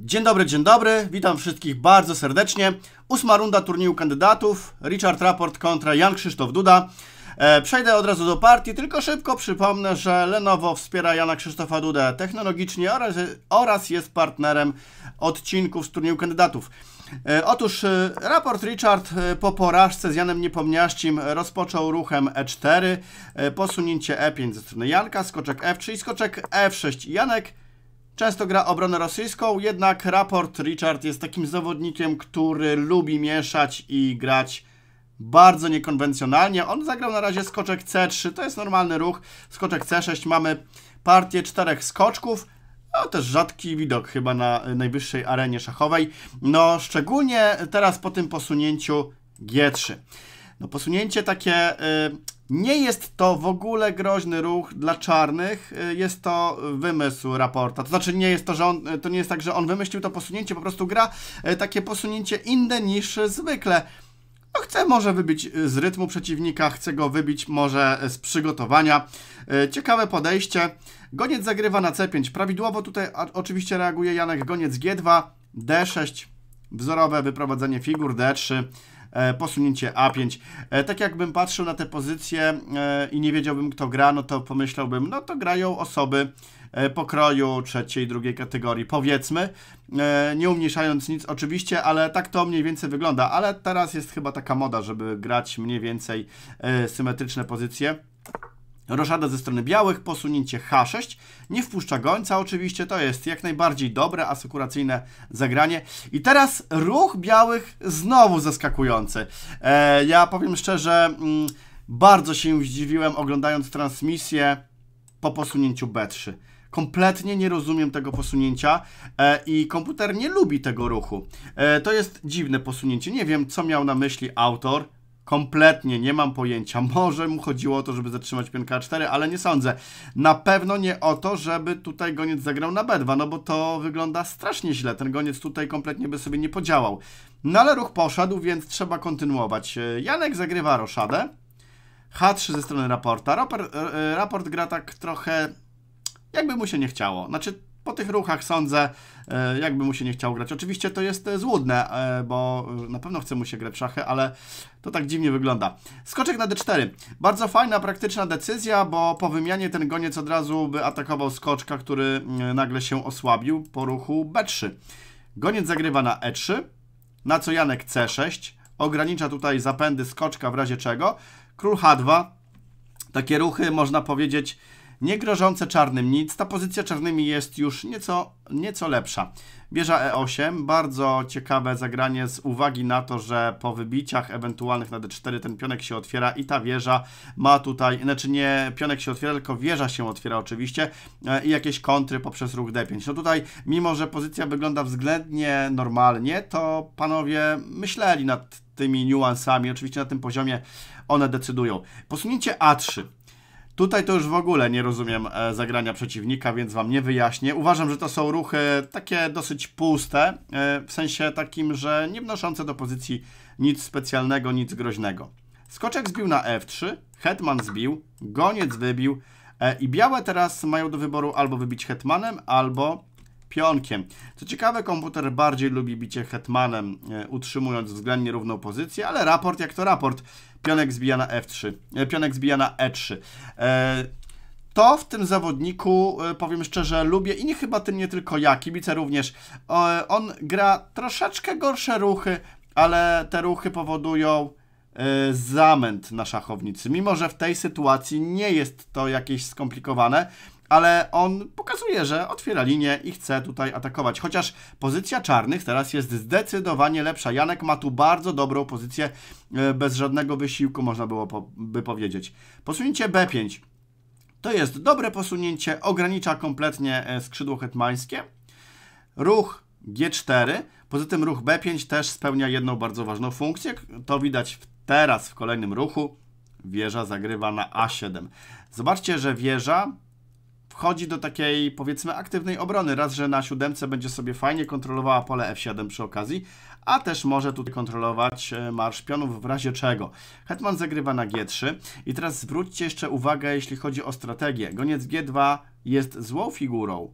Dzień dobry, dzień dobry. Witam wszystkich bardzo serdecznie. Ósma runda turnieju kandydatów. Richard Raport kontra Jan Krzysztof Duda. E, przejdę od razu do partii, tylko szybko przypomnę, że Lenovo wspiera Jana Krzysztofa Dudę technologicznie oraz, oraz jest partnerem odcinków z turnieju kandydatów. E, otóż e, raport Richard po porażce z Janem Niepomniaścim rozpoczął ruchem E4, posunięcie E5 ze strony Janka, skoczek F3 i skoczek F6 Janek Często gra obronę rosyjską, jednak raport Richard jest takim zawodnikiem, który lubi mieszać i grać bardzo niekonwencjonalnie. On zagrał na razie skoczek C3, to jest normalny ruch. Skoczek C6 mamy partię czterech skoczków. No też rzadki widok chyba na najwyższej arenie szachowej. No szczególnie teraz po tym posunięciu G3. No posunięcie takie y, nie jest to w ogóle groźny ruch dla czarnych, y, jest to wymysł raporta. To znaczy nie jest to, że on, y, to nie jest tak, że on wymyślił to posunięcie, po prostu gra y, takie posunięcie inne niż zwykle. No chce może wybić z rytmu przeciwnika, chce go wybić może z przygotowania. Ciekawe podejście. Goniec zagrywa na C5. Prawidłowo tutaj oczywiście reaguje Janek Goniec G2, D6, wzorowe wyprowadzenie figur, D3. E, posunięcie A5. E, tak jakbym patrzył na te pozycje e, i nie wiedziałbym kto gra, no to pomyślałbym, no to grają osoby pokroju trzeciej i drugiej kategorii, powiedzmy, nie umniejszając nic oczywiście, ale tak to mniej więcej wygląda, ale teraz jest chyba taka moda, żeby grać mniej więcej symetryczne pozycje. Roszada ze strony białych, posunięcie H6, nie wpuszcza gońca oczywiście, to jest jak najbardziej dobre, asekuracyjne zagranie. I teraz ruch białych znowu zaskakujący. E, ja powiem szczerze, m, mm, bardzo się zdziwiłem oglądając transmisję po posunięciu B3. Kompletnie nie rozumiem tego posunięcia e, i komputer nie lubi tego ruchu. E, to jest dziwne posunięcie, nie wiem co miał na myśli autor, Kompletnie nie mam pojęcia. Może mu chodziło o to, żeby zatrzymać pionka 4, ale nie sądzę. Na pewno nie o to, żeby tutaj goniec zagrał na B2, no bo to wygląda strasznie źle. Ten goniec tutaj kompletnie by sobie nie podziałał. No ale ruch poszedł, więc trzeba kontynuować. Janek zagrywa roszadę. H3 ze strony raporta. Raport, e, e, raport gra tak trochę jakby mu się nie chciało. Znaczy po tych ruchach sądzę, e, jakby mu się nie chciał grać. Oczywiście to jest e, złudne, e, bo na pewno chce mu się grać szachy, ale to tak dziwnie wygląda. Skoczek na d4. Bardzo fajna, praktyczna decyzja, bo po wymianie ten goniec od razu by atakował skoczka, który mm, nagle się osłabił po ruchu b3. Goniec zagrywa na e3, na co Janek c6, ogranicza tutaj zapędy skoczka w razie czego. Król h2, takie ruchy można powiedzieć nie grożące czarnym nic, ta pozycja czarnymi jest już nieco, nieco lepsza. Wieża E8, bardzo ciekawe zagranie z uwagi na to, że po wybiciach ewentualnych na D4 ten pionek się otwiera i ta wieża ma tutaj, znaczy nie pionek się otwiera, tylko wieża się otwiera oczywiście e, i jakieś kontry poprzez ruch D5. No tutaj, mimo że pozycja wygląda względnie normalnie, to panowie myśleli nad tymi niuansami, oczywiście na tym poziomie one decydują. Posunięcie A3. Tutaj to już w ogóle nie rozumiem e, zagrania przeciwnika, więc Wam nie wyjaśnię. Uważam, że to są ruchy takie dosyć puste, e, w sensie takim, że nie wnoszące do pozycji nic specjalnego, nic groźnego. Skoczek zbił na F3, hetman zbił, goniec wybił e, i białe teraz mają do wyboru albo wybić hetmanem, albo pionkiem. Co ciekawe, komputer bardziej lubi bicie hetmanem, e, utrzymując względnie równą pozycję, ale raport jak to raport. Pionek zbija na F3, e, pionek zbija na E3. E, to w tym zawodniku, powiem szczerze, lubię i nie chyba tym nie tylko ja, kibice również. On gra troszeczkę gorsze ruchy, ale te ruchy powodują zamęt na szachownicy. Mimo, że w tej sytuacji nie jest to jakieś skomplikowane, ale on pokazuje, że otwiera linię i chce tutaj atakować. Chociaż pozycja czarnych teraz jest zdecydowanie lepsza. Janek ma tu bardzo dobrą pozycję, e, bez żadnego wysiłku można było po, by powiedzieć. Posunięcie B5. To jest dobre posunięcie, ogranicza kompletnie e, skrzydło hetmańskie. Ruch G4. Poza tym ruch B5 też spełnia jedną bardzo ważną funkcję. To widać teraz w kolejnym ruchu. Wieża zagrywa na A7. Zobaczcie, że wieża wchodzi do takiej, powiedzmy, aktywnej obrony. Raz, że na siódemce będzie sobie fajnie kontrolowała pole F7 przy okazji, a też może tutaj kontrolować e, marsz pionów w razie czego. Hetman zagrywa na G3 i teraz zwróćcie jeszcze uwagę, jeśli chodzi o strategię. Goniec G2 jest złą figurą.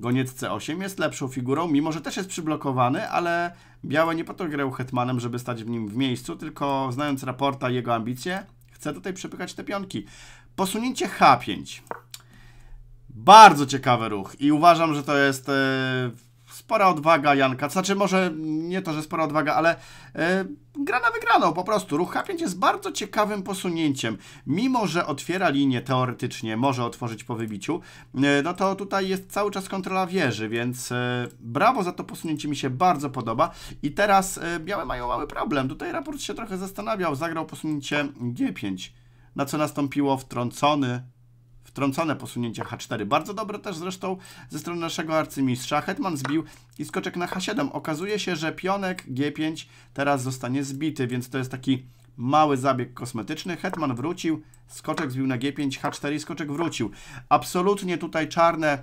Goniec C8 jest lepszą figurą, mimo że też jest przyblokowany, ale białe nie po to grają hetmanem, żeby stać w nim w miejscu, tylko znając raporta jego ambicje, chce tutaj przepychać te pionki. Posunięcie H5. Bardzo ciekawy ruch i uważam, że to jest e, spora odwaga Janka. Znaczy może nie to, że spora odwaga, ale e, gra na wygraną po prostu. Ruch H5 jest bardzo ciekawym posunięciem. Mimo, że otwiera linię teoretycznie, może otworzyć po wybiciu, e, no to tutaj jest cały czas kontrola wieży, więc yy, brawo za to posunięcie mi się bardzo podoba. I teraz białe mają mały problem. Tutaj raport się trochę zastanawiał, zagrał posunięcie G5, na co nastąpiło wtrącony wtrącone posunięcie H4. Bardzo dobre też zresztą ze strony naszego arcymistrza. Hetman zbił i skoczek na H7. Okazuje się, że pionek G5 teraz zostanie zbity, więc to jest taki mały zabieg kosmetyczny. Hetman wrócił, skoczek zbił na G5, H4 i skoczek wrócił. Absolutnie tutaj czarne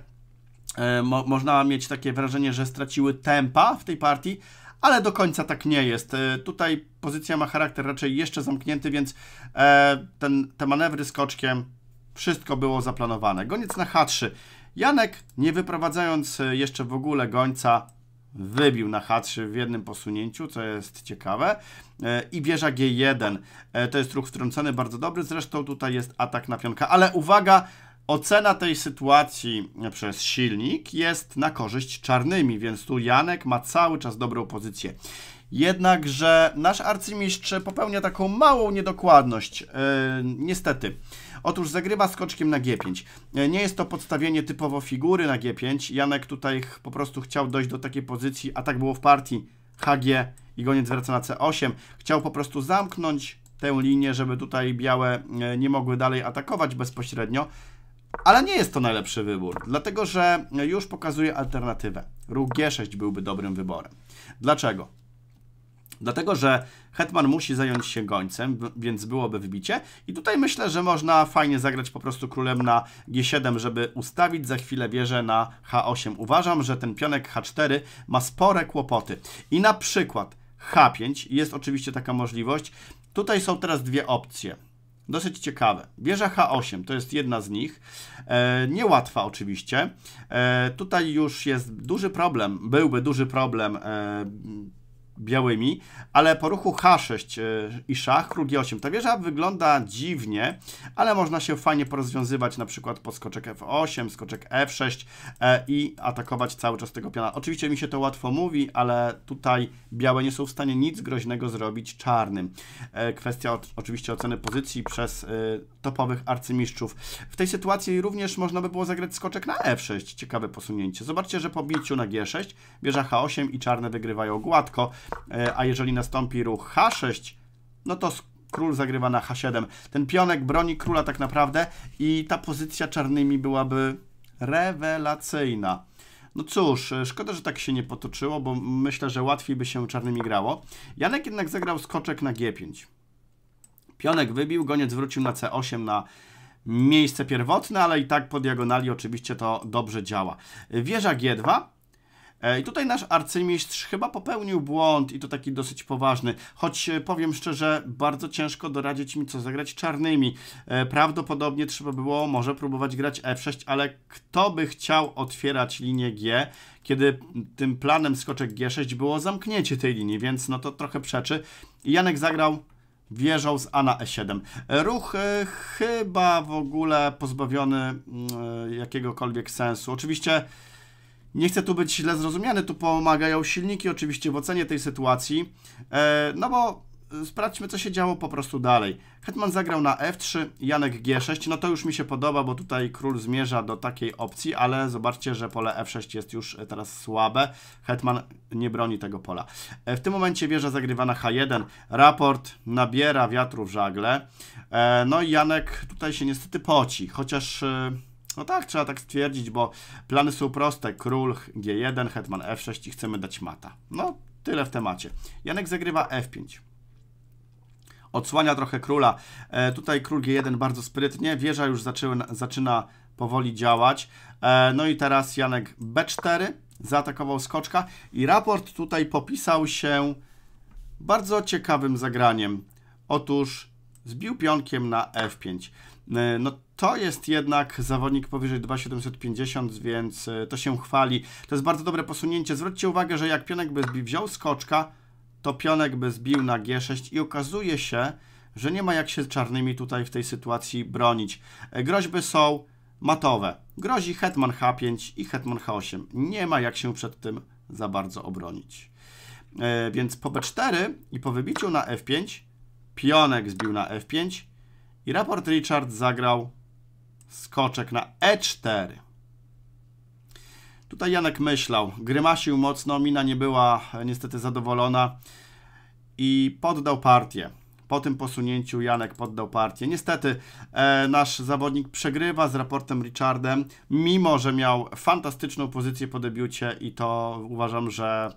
e, mo można mieć takie wrażenie, że straciły tempa w tej partii, ale do końca tak nie jest. E, tutaj pozycja ma charakter raczej jeszcze zamknięty, więc e, ten, te manewry skoczkiem wszystko było zaplanowane. Goniec na H3. Janek, nie wyprowadzając e, jeszcze w ogóle gońca, wybił na H3 w jednym posunięciu, co jest ciekawe. E, I wieża G1. E, to jest ruch wtrącony, bardzo dobry. Zresztą tutaj jest atak na pionka. Ale uwaga, Ocena tej sytuacji przez silnik jest na korzyść czarnymi, więc tu Janek ma cały czas dobrą pozycję. Jednakże nasz arcymistrz popełnia taką małą niedokładność, yy, niestety. Otóż zagrywa skoczkiem na G5. E, nie jest to podstawienie typowo figury na G5. Janek tutaj po prostu chciał dojść do takiej pozycji, a tak było w partii HG i goniec wraca na C8. Chciał po prostu zamknąć tę linię, żeby tutaj białe e, nie mogły dalej atakować bezpośrednio. Ale nie jest to najlepszy wybór, dlatego że już pokazuje alternatywę. Róg G6 byłby dobrym wyborem. Dlaczego? Dlatego, że Hetman musi zająć się gońcem, więc byłoby wybicie. I tutaj myślę, że można fajnie zagrać po prostu królem na G7, żeby ustawić za chwilę wieżę na H8. Uważam, że ten pionek H4 ma spore kłopoty. I na przykład H5 jest oczywiście taka możliwość. Tutaj są teraz dwie opcje. Dosyć ciekawe. Wieża H8 to jest jedna z nich. E, niełatwa oczywiście. E, tutaj już jest duży problem, byłby duży problem e, białymi, ale po ruchu H6 e, i szach, król G8. Ta wieża wygląda dziwnie, ale można się fajnie porozwiązywać na przykład pod skoczek F8, skoczek F6 e, i atakować cały czas tego piana. Oczywiście mi się to łatwo mówi, ale tutaj białe nie są w stanie nic groźnego zrobić czarnym. E, kwestia oczywiście oceny pozycji przez topowych arcymistrzów. W tej sytuacji również można by było zagrać skoczek na F6. Ciekawe posunięcie. Zobaczcie, że po biciu na G6 wieża H8 i czarne wygrywają gładko. E, a jeżeli nastąpi ruch H6, no to król zagrywa na H7. Ten pionek broni króla tak naprawdę i ta pozycja czarnymi byłaby rewelacyjna. No cóż, e, szkoda, że tak się nie potoczyło, bo myślę, że łatwiej by się czarnymi grało. Janek jednak zagrał skoczek na G5. Pionek wybił, goniec wrócił na C8 na miejsce pierwotne, ale i tak po diagonali oczywiście to dobrze działa. E, wieża G2, E, I tutaj nasz arcymistrz chyba popełnił błąd i to taki dosyć poważny, choć e, powiem szczerze, bardzo ciężko doradzić mi, co zagrać czarnymi. E, prawdopodobnie trzeba było może próbować grać F6, ale kto by chciał otwierać linię G, kiedy tym planem skoczek G6 było zamknięcie tej linii, więc no to trochę przeczy. Janek zagrał wieżą z A na E7. Ruch chyba w ogóle pozbawiony mm, jakiegokolwiek sensu. Oczywiście nie chcę tu być źle zrozumiany, tu pomagają silniki oczywiście w ocenie tej sytuacji, e, no bo e, sprawdźmy, co się działo po prostu dalej. Hetman zagrał na f3, Janek g6, no to już mi się podoba, bo tutaj król zmierza do takiej opcji, ale zobaczcie, że pole f6 jest już e, teraz słabe. Hetman nie broni tego pola. W tym momencie wieża zagrywa na h1, raport nabiera wiatru w żagle, no i Janek tutaj się niestety poci, chociaż... No tak, trzeba tak stwierdzić, bo plany są proste. Król G1, hetman F6 i chcemy dać mata. No, tyle w temacie. Janek zagrywa F5 odsłania trochę króla. E, tutaj król G1 bardzo sprytnie, wieża już zaczyna, zaczyna powoli działać. E, no i teraz Janek B4, zaatakował skoczka i raport tutaj popisał się bardzo ciekawym zagraniem. Otóż zbił pionkiem na F5. E, no to jest jednak zawodnik powyżej 2750, więc e, to się chwali. To jest bardzo dobre posunięcie. Zwróćcie uwagę, że jak pionek by zbił, wziął skoczka, to pionek by zbił na G6 i okazuje się, że nie ma jak się czarnymi tutaj w tej sytuacji bronić. E, groźby są matowe. Grozi hetman H5 i hetman H8. Nie ma jak się przed tym za bardzo obronić. E, więc po B4 i po wybiciu na F5 pionek zbił na F5 i raport Richard zagrał skoczek na e4. Tutaj Janek myślał, grymasił mocno, mina nie była e, niestety zadowolona i poddał partię. Po tym posunięciu Janek poddał partię. Niestety e, nasz zawodnik przegrywa z raportem Richardem, mimo że miał fantastyczną pozycję po debiucie i to uważam, że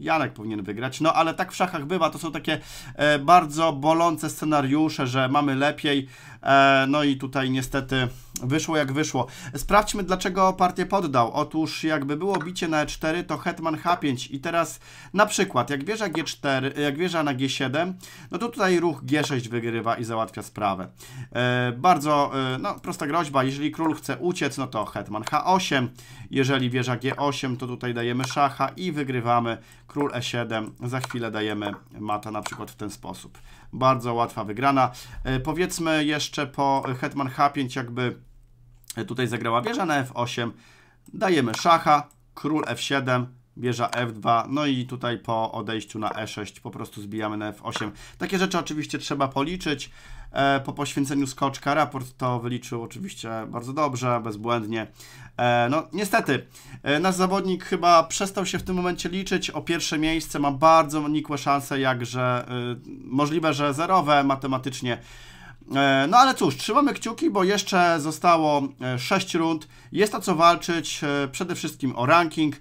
Janek powinien wygrać. No ale tak w szachach bywa, to są takie e, bardzo bolące scenariusze, że mamy lepiej. E, no i tutaj niestety wyszło jak wyszło. Sprawdźmy dlaczego partię poddał. Otóż jakby było bicie na e4, to hetman h5 i teraz na przykład jak wieża g4, e, jak wieża na g7, no to tutaj ruch g6 wygrywa i załatwia sprawę. E, bardzo e, no, prosta groźba, jeżeli król chce uciec, no to hetman h8, jeżeli wieża g8, to tutaj dajemy szacha i wygrywamy król e7, za chwilę dajemy mata na przykład w ten sposób. Bardzo łatwa wygrana. E, powiedzmy jeszcze po hetman h5 jakby e, tutaj zagrała wieża na f8, dajemy szacha, król f7, bierze F2, no i tutaj po odejściu na E6 po prostu zbijamy na F8. Takie rzeczy oczywiście trzeba policzyć. E, po poświęceniu skoczka raport to wyliczył oczywiście bardzo dobrze, bezbłędnie. E, no niestety, e, nasz zawodnik chyba przestał się w tym momencie liczyć o pierwsze miejsce, ma bardzo nikłe szanse, jakże możliwe, że zerowe matematycznie. No ale cóż, trzymamy kciuki, bo jeszcze zostało 6 rund. Jest o co walczyć, przede wszystkim o ranking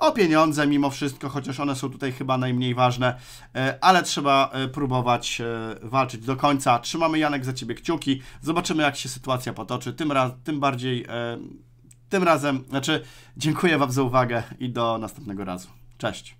o pieniądze mimo wszystko, chociaż one są tutaj chyba najmniej ważne, e, ale trzeba e, próbować e, walczyć do końca. Trzymamy Janek za Ciebie kciuki, zobaczymy jak się sytuacja potoczy, tym, raz, tym bardziej, tym razem, znaczy dziękuję Wam za uwagę i do następnego razu. Cześć!